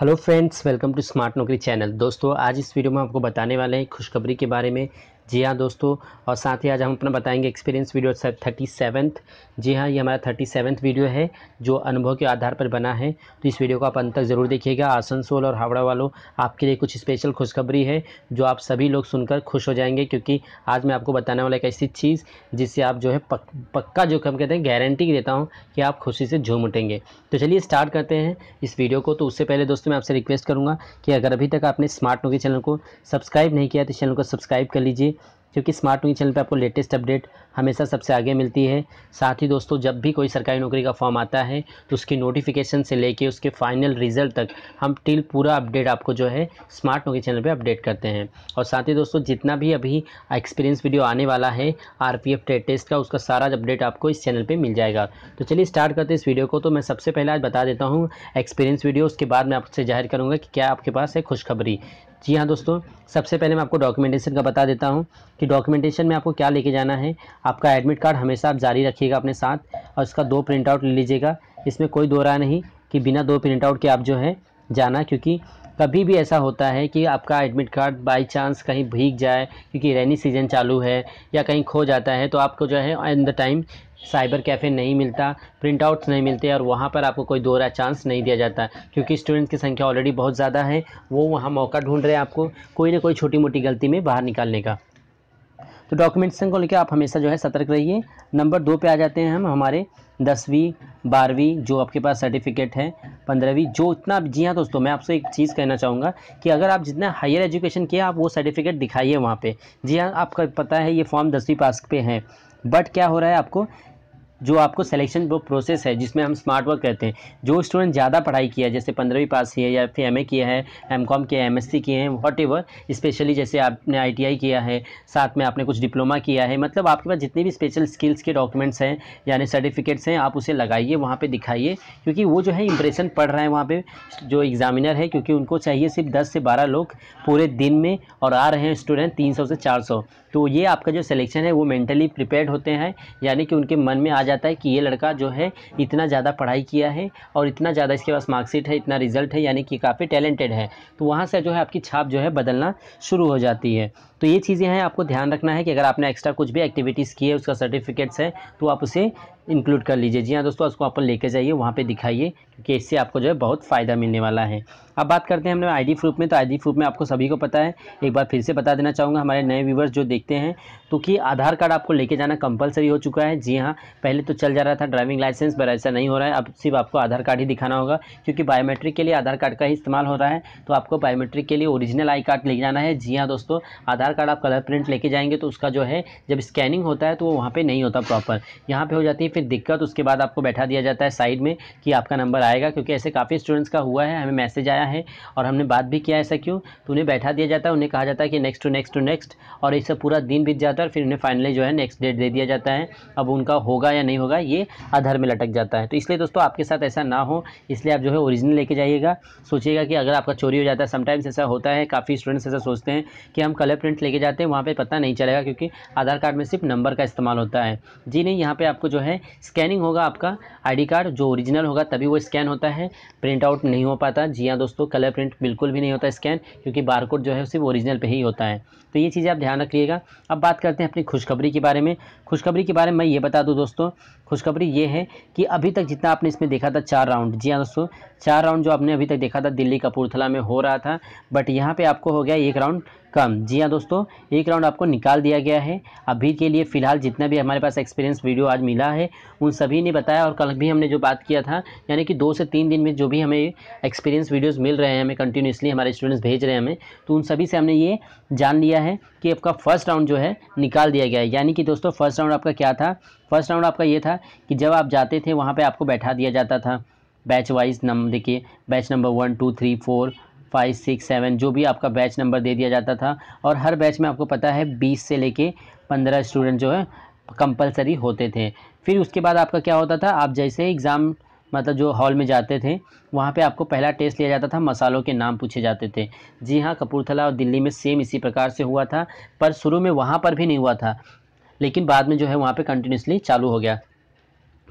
hello friends welcome to smart Naukri channel दोस्तों आज इस वीडियो में आपको बताने वाले हैं खुशखबरी के बारे में जी हाँ दोस्तों और साथ ही आज हम अपना बताएंगे एक्सपीरियंस वीडियो थर्टी सेवन्थ जी हाँ ये हमारा थर्टी सेवन्थ वीडियो है जो अनुभव के आधार पर बना है तो इस वीडियो को आप अंत तक ज़रूर देखिएगा आसनसोल और हावड़ा वालों आपके लिए कुछ स्पेशल खुशखबरी है जो आप सभी लोग सुनकर खुश हो जाएंगे क्योंकि आज मैं आपको बताने वाला एक ऐसी चीज़ जिससे आप जो है पक, पक्का जो कम कहते हैं गारंटी देता हूँ कि आप खुशी से झूम उठेंगे तो चलिए स्टार्ट करते हैं इस वीडियो को तो उससे पहले दोस्तों मैं आपसे रिक्वेस्ट करूँगा कि अगर अभी तक आपने स्मार्ट नोकी चैनल को सब्सक्राइब नहीं किया तो चैनल को सब्सक्राइब कर लीजिए क्योंकि स्मार्ट न्यूज चैनल पर आपको लेटेस्ट अपडेट हमेशा सबसे आगे मिलती है साथ ही दोस्तों जब भी कोई सरकारी नौकरी का फॉर्म आता है तो उसकी नोटिफिकेशन से लेके उसके फाइनल रिजल्ट तक हम टिल पूरा अपडेट आपको जो है स्मार्ट नौकरी चैनल पे अपडेट करते हैं और साथ ही दोस्तों जितना भी अभी एक्सपीरियंस वीडियो आने वाला है आर पी टेस्ट का उसका सारा अपडेट आपको इस चैनल पर मिल जाएगा तो चलिए स्टार्ट करते इस वीडियो को तो मैं सबसे पहले आज बता देता हूँ एक्सपीरियंस वीडियो उसके बाद मैं आपसे जाहिर करूँगा कि क्या आपके पास है खुशखबरी जी हाँ दोस्तों सबसे पहले मैं आपको डॉक्यूमेंटेशन का बता देता हूँ कि डॉक्यूमेंटेशन में आपको क्या लेके जाना है आपका एडमिट कार्ड हमेशा आप जारी रखिएगा अपने साथ और उसका दो प्रिंट आउट ले लीजिएगा इसमें कोई दो राय नहीं कि बिना दो प्रिंट आउट के आप जो है जाना क्योंकि कभी भी ऐसा होता है कि आपका एडमिट कार्ड बाई चांस कहीं भीग जाए क्योंकि रेनी सीजन चालू है या कहीं खो जाता है तो आपको जो है in the time cyber cafe नहीं मिलता प्रिंट आउट्स नहीं मिलते और वहाँ पर आपको कोई दोहरा चांस नहीं दिया जाता क्योंकि स्टूडेंट की संख्या ऑलरेडी बहुत ज़्यादा है वो वहाँ मौका ढूंढ रहे हैं आपको कोई ना कोई छोटी मोटी गलती में बाहर निकालने का तो डॉक्यूमेंटेशन को लेकर आप हमेशा जो है सतर्क रहिए नंबर दो पे आ जाते हैं हम हमारे दसवीं बारहवीं जो आपके पास सर्टिफिकेट है पंद्रहवीं जो इतना जी हाँ दोस्तों मैं आपसे एक चीज़ कहना चाहूँगा कि अगर आप जितना हायर एजुकेशन किया आप वो सर्टिफिकेट दिखाइए वहाँ पर जी हाँ आपका पता है ये फॉर्म दसवीं पास पे है बट क्या हो रहा है आपको जो आपको सिलेक्शन वो प्रोसेस है जिसमें हम स्मार्ट वर्क कहते हैं जो स्टूडेंट ज़्यादा पढ़ाई किया है जैसे पंद्रहवीं पास किया या फिर एम किया है एम कॉम किया है एम किए हैं वॉट एवर स्पेशली जैसे आपने आई किया है साथ में आपने कुछ डिप्लोमा किया है मतलब आपके पास जितने भी स्पेशल स्किल्स के डॉक्यूमेंट्स हैं यानी सर्टिफिकेट्स हैं आप उसे लगाइए वहाँ पर दिखाइए क्योंकि वो जो है इंप्रेशन पढ़ रहे हैं वहाँ पर जो एग्जामिनर है क्योंकि उनको चाहिए सिर्फ दस से बारह लोग पूरे दिन में और आ रहे हैं स्टूडेंट तीन से चार तो ये आपका जो सिलेक्शन है वो मेंटली प्रिपेयर्ड होते हैं यानी कि उनके मन में आ जाता है कि ये लड़का जो है इतना ज़्यादा पढ़ाई किया है और इतना ज़्यादा इसके पास मार्कशीट है इतना रिजल्ट है यानी कि काफ़ी टैलेंटेड है तो वहाँ से जो है आपकी छाप जो है बदलना शुरू हो जाती है तो ये चीज़ें हैं आपको ध्यान रखना है कि अगर आपने एक्स्ट्रा कुछ भी एक्टिविटीज़ की है उसका सर्टिफिकेट्स है तो आप उसे इंक्लूड कर लीजिए जी हाँ दोस्तों उसको आप लेके जाइए वहाँ पे दिखाइए क्योंकि इससे आपको जो है बहुत फ़ायदा मिलने वाला है अब बात करते हैं हमने आईडी प्रूफ में तो आईडी प्रूफ में आपको सभी को पता है एक बार फिर से बता देना चाहूँगा हमारे नए व्यूवर्स जो देखते हैं तो कि आधार कार्ड आपको लेके जाना कंपलसरी हो चुका है जी हाँ पहले तो चल जा रहा था ड्राइविंग लाइसेंस पर ऐसा नहीं हो रहा है अब सिर्फ आपको आधार कार्ड ही दिखाना होगा क्योंकि बायोमेट्रिक के लिए आधार कार्ड का ही इस्तेमाल हो रहा है तो आपको बायोमेट्रिक के लिए ओरिजिनल आई कार्ड ले जाना है जी हाँ दोस्तों आधार आधार कार्ड आप कलर प्रिंट लेके जाएंगे तो उसका जो है जब स्कैनिंग होता है तो वो वहाँ पर नहीं होता प्रॉपर यहाँ पर हो जाती है फिर दिक्कत उसके बाद आपको बैठा दिया जाता है साइड में कि आपका नंबर आएगा क्योंकि ऐसे काफ़ी स्टूडेंट्स का हुआ है हमें मैसेज आया है और हमने बात भी किया ऐसा क्यों तो उन्हें बैठा दिया जाता है उन्हें कहा जाता है कि next to next to next और इससे पूरा दिन बीत जाता है और फिर उन्हें फाइनली जो है नेक्स्ट डेट दे दिया जाता है अब उनका होगा या नहीं होगा ये आधार में लटक जाता है तो इसलिए दोस्तों आपके साथ ऐसा ना हो इसलिए आप जो है ओरिजिनल लेके जाइएगा सोचिएगा कि अगर आपका चोरी हो जाता है समटाइम्स ऐसा होता है काफ़ी स्टूडेंट्स ऐसा सोचते हैं कि हम कलर प्रिंट लेके जाते हैं वहाँ पर पता नहीं चलेगा क्योंकि आधार कार्ड में सिर्फ नंबर का इस्तेमाल होता है जी नहीं यहाँ पे आपको जो है स्कैनिंग होगा आपका आई कार्ड जो ओरिजिनल होगा तभी वो स्कैन होता है प्रिंट आउट नहीं हो पाता जी हाँ दोस्तों कलर प्रिंट बिल्कुल भी नहीं होता स्कैन क्योंकि कोड जो है सिर्फ ओरिजिनल पर ही होता है तो ये चीज़ें आप ध्यान रखिएगा अब बात करते हैं अपनी खुशखबरी के बारे में खुशखबरी के बारे में मैं ये बता दूँ दोस्तों खुशखबरी ये है कि अभी तक जितना आपने इसमें देखा था चार राउंड जी हाँ दोस्तों चार राउंड जो आपने अभी तक देखा था दिल्ली कपूरथला में हो रहा था बट यहाँ पे आपको हो गया एक राउंड कम जी हाँ दोस्तों दोस्तों एक राउंड आपको निकाल दिया गया है अभी के लिए फ़िलहाल जितना भी हमारे पास एक्सपीरियंस वीडियो आज मिला है उन सभी ने बताया और कल भी हमने जो बात किया था यानी कि दो से तीन दिन में जो भी हमें एक्सपीरियंस वीडियोज़ मिल रहे हैं हमें कंटिन्यूसली हमारे स्टूडेंट्स भेज रहे हैं हमें तो उन सभी से हमने ये जान लिया है कि आपका फर्स्ट राउंड जो है निकाल दिया गया है यानी कि दोस्तों फर्स्ट राउंड आपका क्या था फर्स्ट राउंड आपका ये था कि जब आप जाते थे वहाँ पर आपको बैठा दिया जाता था बैच वाइज नंबर देखिए batch number one two three four five six seven जो भी आपका बैच नंबर दे दिया जाता था और हर बैच में आपको पता है बीस से लेके पंद्रह स्टूडेंट जो है कंपलसरी होते थे फिर उसके बाद आपका क्या होता था आप जैसे एग्ज़ाम मतलब जो हॉल में जाते थे वहाँ पे आपको पहला टेस्ट लिया जाता था मसालों के नाम पूछे जाते थे जी हाँ कपूरथला और दिल्ली में सेम इसी प्रकार से हुआ था पर शुरू में वहाँ पर भी नहीं हुआ था लेकिन बाद में जो है वहाँ पे कंटिन्यूसली चालू हो गया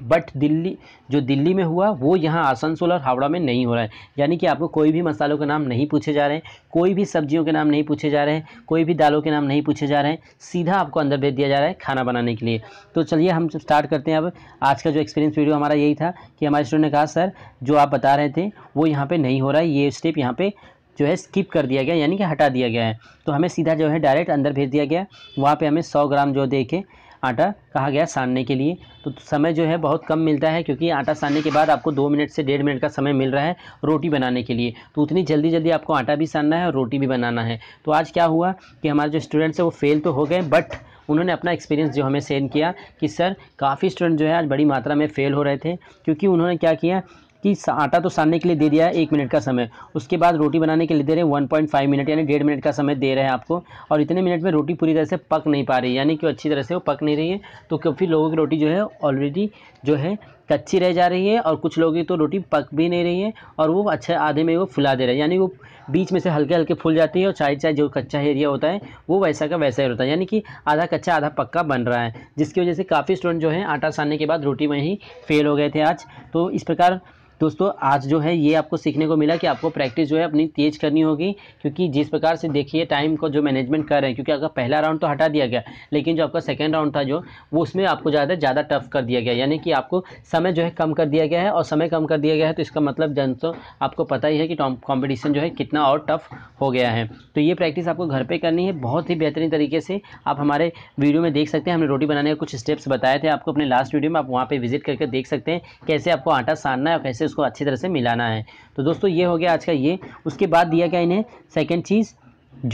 बट दिल्ली जो दिल्ली में हुआ वो यहाँ आसनसोल और हावड़ा में नहीं हो रहा है यानी कि आपको कोई भी मसालों के नाम नहीं पूछे जा रहे हैं कोई भी सब्जियों के नाम नहीं पूछे जा रहे हैं कोई भी दालों के नाम नहीं पूछे जा रहे हैं सीधा आपको अंदर भेज दिया जा रहा है खाना बनाने के लिए तो चलिए हम स्टार्ट करते हैं अब आज का जो एक्सपीरियंस वीडियो हमारा यही था कि हमारे स्टूडेंट ने कहा सर जो आप बता रहे थे वो यहाँ पर नहीं हो रहा है ये स्टेप यहाँ पर जो है स्किप कर दिया गया यानी कि हटा दिया गया है तो हमें सीधा जो है डायरेक्ट अंदर भेज दिया गया वहाँ पर हमें सौ ग्राम जो देखे आटा कहा गया सानने के लिए तो समय जो है बहुत कम मिलता है क्योंकि आटा सानने के बाद आपको दो मिनट से डेढ़ मिनट का समय मिल रहा है रोटी बनाने के लिए तो उतनी जल्दी जल्दी आपको आटा भी सानना है और रोटी भी बनाना है तो आज क्या हुआ कि हमारे जो स्टूडेंट्स हैं वो फेल तो हो गए बट उन्होंने अपना एक्सपीरियंस जो हमें सेंड किया कि सर काफ़ी स्टूडेंट जो है आज बड़ी मात्रा में फ़ेल हो रहे थे क्योंकि उन्होंने क्या किया कि आटा तो सानने के लिए दे दिया है एक मिनट का समय उसके बाद रोटी बनाने के लिए दे रहे हैं वन पॉइंट फाइव मिनट यानी डेढ़ मिनट का समय दे रहे हैं आपको और इतने मिनट में रोटी पूरी तरह से पक नहीं पा रही है यानी कि अच्छी तरह से वो पक नहीं रही है तो क्योंकि लोगों की रोटी जो है ऑलरेडी जो है कच्ची रह जा रही है और कुछ लोगों की तो रोटी पक भी नहीं रही है और वो अच्छे आधे में वो फुला दे रहे हैं यानी वो बीच में से हल्के हल्के फूल जाती है और चाय चाय जो कच्चा एरिया होता है वो वैसा का वैसा ही होता है यानी कि आधा कच्चा आधा पक्का बन रहा है जिसकी वजह से काफ़ी स्टूडेंट जो है आटा सानने के बाद रोटी में ही फेल हो गए थे आज तो इस प्रकार दोस्तों आज जो है ये आपको सीखने को मिला कि आपको प्रैक्टिस जो है अपनी तेज करनी होगी क्योंकि जिस प्रकार से देखिए टाइम को जो मैनेजमेंट कर रहे हैं क्योंकि आपका पहला राउंड तो हटा दिया गया लेकिन जो आपका सेकेंड राउंड था जो वो उसमें आपको ज़्यादा ज़्यादा टफ कर दिया गया यानी कि आपको समय जो है कम कर दिया गया है और समय कम कर दिया गया है तो इसका मतलब जन तो आपको पता ही है कि कॉम्पिटिशन जो है कितना और टफ हो गया है तो ये प्रैक्टिस आपको घर पर करनी है बहुत ही बेहतरीन तरीके से आप हमारे वीडियो में देख सकते हैं हमने रोटी बनाने के कुछ स्टेप्स बताए थे आपको अपने लास्ट वीडियो में आप वहाँ पर विजिट करके देख सकते हैं कैसे आपको आटा सानना है और कैसे इसको अच्छी तरह से मिलाना है तो दोस्तों ये हो गया आज का ये उसके बाद दिया गया इन्हें सेकेंड चीज़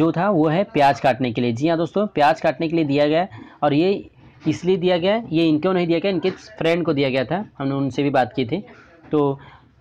जो था वो है प्याज काटने के लिए जी हाँ दोस्तों प्याज काटने के लिए दिया गया और ये इसलिए दिया गया ये इनको नहीं दिया गया इनके फ्रेंड को दिया गया था हमने उनसे भी बात की थी तो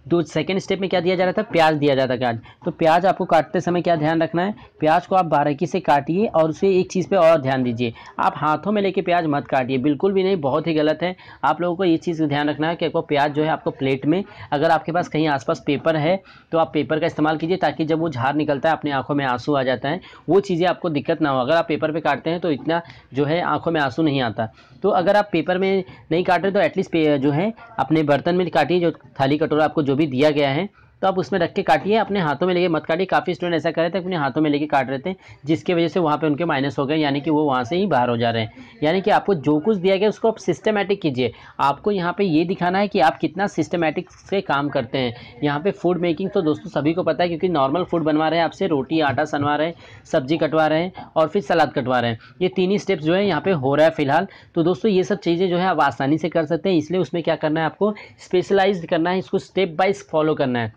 दो सेकेंड स्टेप में क्या दिया जा रहा था प्याज दिया जाता काट तो प्याज आपको काटते समय क्या ध्यान रखना है प्याज को आप बारीकी से काटिए और उसे एक चीज़ पे और ध्यान दीजिए आप हाथों में लेके प्याज मत काटिए बिल्कुल भी नहीं बहुत ही गलत है आप लोगों को ये चीज़ का ध्यान रखना है कि आपको प्याज जो है आपको प्लेट में अगर आपके पास कहीं आसपास पेपर है तो आप पेपर का इस्तेमाल कीजिए ताकि जब वो झार निकलता है अपनी आँखों में आंसू आ जाता है वो चीज़ें आपको दिक्कत ना हो अगर आप पेपर पर काटते हैं तो इतना जो है आँखों में आंसू नहीं आता तो अगर आप पेपर में नहीं काट रहे तो एटलीस्ट जो है अपने बर्तन में काटिए जो थाली कटोरा आपको जो भी दिया गया है तो आप उसमें रख के काटिए अपने हाथों में लेके मत काटिए काफ़ी स्टूडेंट ऐसा कर रहे थे अपने हाथों में लेके काट रहे थे जिसकी वजह से वहाँ पे उनके माइनस हो गए यानी कि वो वहाँ से ही बाहर हो जा रहे हैं यानी कि आपको जो कुछ दिया गया उसको आप सिस्टमेटिक कीजिए आपको यहाँ पर ये दिखाना है कि आप कितना सिस्टमेटिक से काम करते हैं यहाँ पर फूड मेकिंग तो दोस्तों सभी को पता है क्योंकि नॉर्मल फूड बनवा रहे हैं आपसे रोटी आटा सनवा रहे हैं सब्जी कटवा रहे हैं और फिर सलाद कटवा रहे हैं ये तीन ही स्टेप्स जो है यहाँ पर हो रहा है फिलहाल तो दोस्तों ये सब चीज़ें जो है आप आसानी से कर सकते हैं इसलिए उसमें क्या करना है आपको स्पेशलाइज करना है इसको स्टेप बाई फॉलो करना है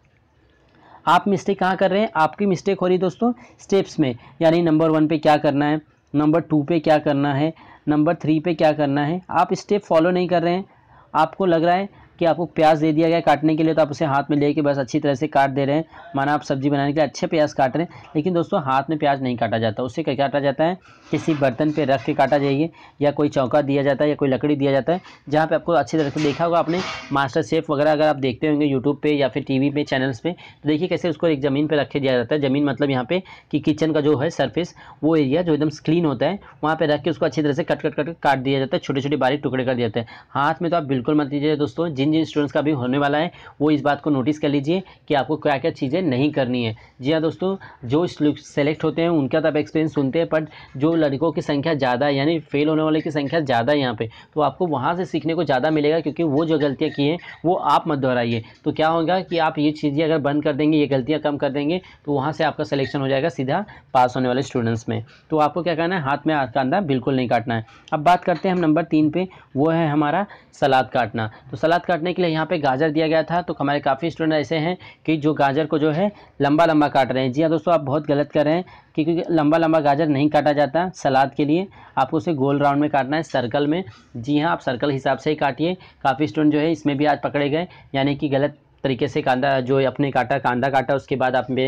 आप मिस्टेक कहाँ कर रहे हैं आपकी मिस्टेक हो रही है दोस्तों स्टेप्स में यानी नंबर वन पे क्या करना है नंबर टू पे क्या करना है नंबर थ्री पे क्या करना है आप स्टेप फॉलो नहीं कर रहे हैं आपको लग रहा है कि आपको प्याज दे दिया गया काटने के लिए तो आप उसे हाथ में लेके बस अच्छी तरह से काट दे रहे हैं माना आप सब्जी बनाने के लिए अच्छे प्याज काट रहे हैं लेकिन दोस्तों हाथ में प्याज नहीं काटा जाता उसे क्या काटा जाता है किसी बर्तन पर रख के काटा जाइए या कोई चौका दिया जाता है या कोई लकड़ी दिया जाता है जहाँ पर आपको अच्छी तरह से देखा होगा आपने मास्टर शेफ वगैरह अगर आप देखते होंगे यूट्यूब पर या फिर टी पे चैनल्स पर तो देखिए कैसे उसको एक ज़मीन पर रखे दिया जाता है ज़मीन मतलब यहाँ पे कि किचन का जो है सर्फेस वो एरिया जो एकदम क्लीन होता है वहाँ पर रख के उसको अच्छी तरह से कट कट कट काट दिया जाता है छोटे छोटे बारीक टुकड़े कर दिया जाता है हाथ में तो आप बिल्कुल मत दीजिए दोस्तों जिन जिन स्टूडेंट्स का भी होने वाला है वो इस बात को नोटिस कर लीजिए कि आपको क्या क्या चीज़ें नहीं करनी है जी हाँ दोस्तों जो सेलेक्ट होते हैं उनका तो आप एक्सपीरियंस सुनते हैं बट जो लड़कों की संख्या ज़्यादा यानी फेल होने वाले की संख्या ज़्यादा है यहाँ पर तो आपको वहाँ से सीखने को ज़्यादा मिलेगा क्योंकि वो जो गलतियाँ की हैं वो आप मत दोहराइए तो क्या होगा कि आप ये चीज़ें अगर बंद कर देंगे ये गलतियाँ कम कर देंगे तो वहाँ से आपका सिलेक्शन हो जाएगा सीधा पास होने वाले स्टूडेंट्स में तो आपको क्या करना है हाथ में हाथ कांधा बिल्कुल नहीं काटना है अब बात करते हैं हम नंबर तीन पे वो है हमारा सलाद काटना तो सलाद काट काटने के लिए यहाँ पे गाजर दिया गया था तो हमारे काफ़ी स्टूडेंट ऐसे हैं कि जो गाजर को जो है लंबा लंबा काट रहे हैं जी हाँ दोस्तों आप बहुत गलत कर रहे हैं कि क्योंकि लंबा लंबा गाजर नहीं काटा जाता सलाद के लिए आपको उसे गोल राउंड में काटना है सर्कल में जी हाँ आप सर्कल हिसाब से ही काटिए काफ़ी स्टूडेंट जो है इसमें भी आज पकड़े गए यानी कि गलत तरीके से कांदा जो अपने काटा कांदा काटा उसके बाद आपने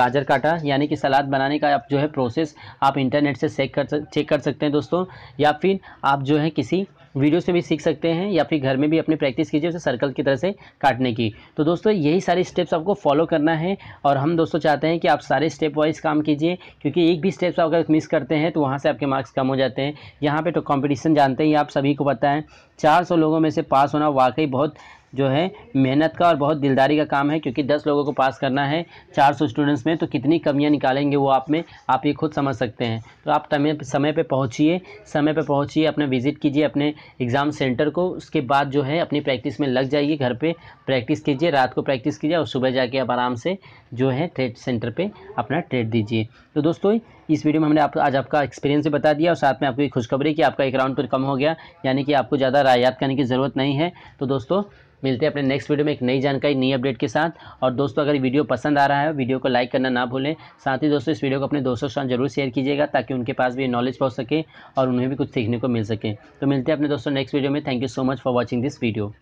गाजर काटा यानी कि सलाद बनाने का आप जो है प्रोसेस आप इंटरनेट से चेक कर चेक कर सकते हैं दोस्तों या फिर आप जो है किसी वीडियो से भी सीख सकते हैं या फिर घर में भी अपनी प्रैक्टिस कीजिए उसे सर्कल की तरह से काटने की तो दोस्तों यही सारे स्टेप्स आपको फॉलो करना है और हम दोस्तों चाहते हैं कि आप सारे स्टेप वाइज काम कीजिए क्योंकि एक भी स्टेप्स अगर मिस करते हैं तो वहाँ से आपके मार्क्स कम हो जाते हैं यहाँ पर तो कॉम्पिटिशन जानते ही आप सभी को पता है चार सौ लोगों में से पास होना वाकई बहुत जो है मेहनत का और बहुत दिलदारी का काम है क्योंकि दस लोगों को पास करना है चार सौ स्टूडेंट्स में तो कितनी कमियाँ निकालेंगे वो आप में आप ये खुद समझ सकते हैं तो आप समय समय पर पहुँचिए समय पर पहुँचिए अपना विज़िट कीजिए अपने एग्ज़ाम सेंटर को उसके बाद जो है अपनी प्रैक्टिस में लग जाइए घर पर प्रैक्टिस कीजिए रात को प्रैक्टिस कीजिए और सुबह जाके आप आराम से जो है ट्रेड सेंटर पर अपना ट्रेड दीजिए तो दोस्तों इस वीडियो में हमने आप आज आपका एक्सपीरियंस भी बता दिया और साथ में आपको एक खुशखबरी कि आपका एक राउंड पर कम हो गया यानी कि आपको ज़्यादा राय याद करने की ज़रूरत नहीं है तो दोस्तों मिलते हैं अपने नेक्स्ट वीडियो में एक नई जानकारी नई अपडेट के साथ और दोस्तों अगर वीडियो पसंद आ रहा है वीडियो को लाइक करना ना भूलें साथ ही दोस्तों इस वीडियो को अपने दोस्तों के साथ जरूर शेयर कीजिएगा ताकि उनके पास भी नॉलेज पहुँच सके और उन्हें भी कुछ सीखने को मिल सके तो मिलते हैं अपने दोस्तों नेक्स्ट वीडियो में thank you so much for watching this video